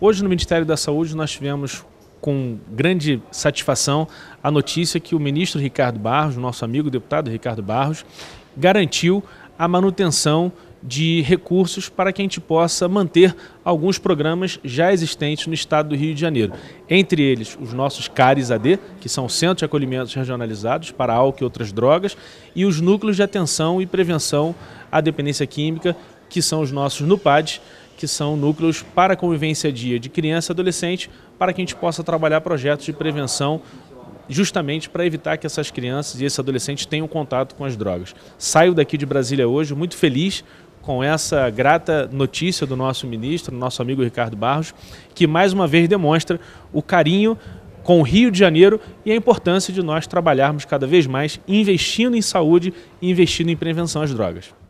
Hoje, no Ministério da Saúde, nós tivemos com grande satisfação a notícia que o ministro Ricardo Barros, nosso amigo deputado Ricardo Barros, garantiu a manutenção de recursos para que a gente possa manter alguns programas já existentes no estado do Rio de Janeiro. Entre eles, os nossos CARES AD, que são Centros de Acolhimentos Regionalizados para Álcool e Outras Drogas, e os Núcleos de Atenção e Prevenção à Dependência Química, que são os nossos NUPADs, que são núcleos para convivência dia de criança e adolescente, para que a gente possa trabalhar projetos de prevenção justamente para evitar que essas crianças e esses adolescentes tenham contato com as drogas. Saio daqui de Brasília hoje muito feliz com essa grata notícia do nosso ministro, nosso amigo Ricardo Barros, que mais uma vez demonstra o carinho com o Rio de Janeiro e a importância de nós trabalharmos cada vez mais investindo em saúde e investindo em prevenção às drogas.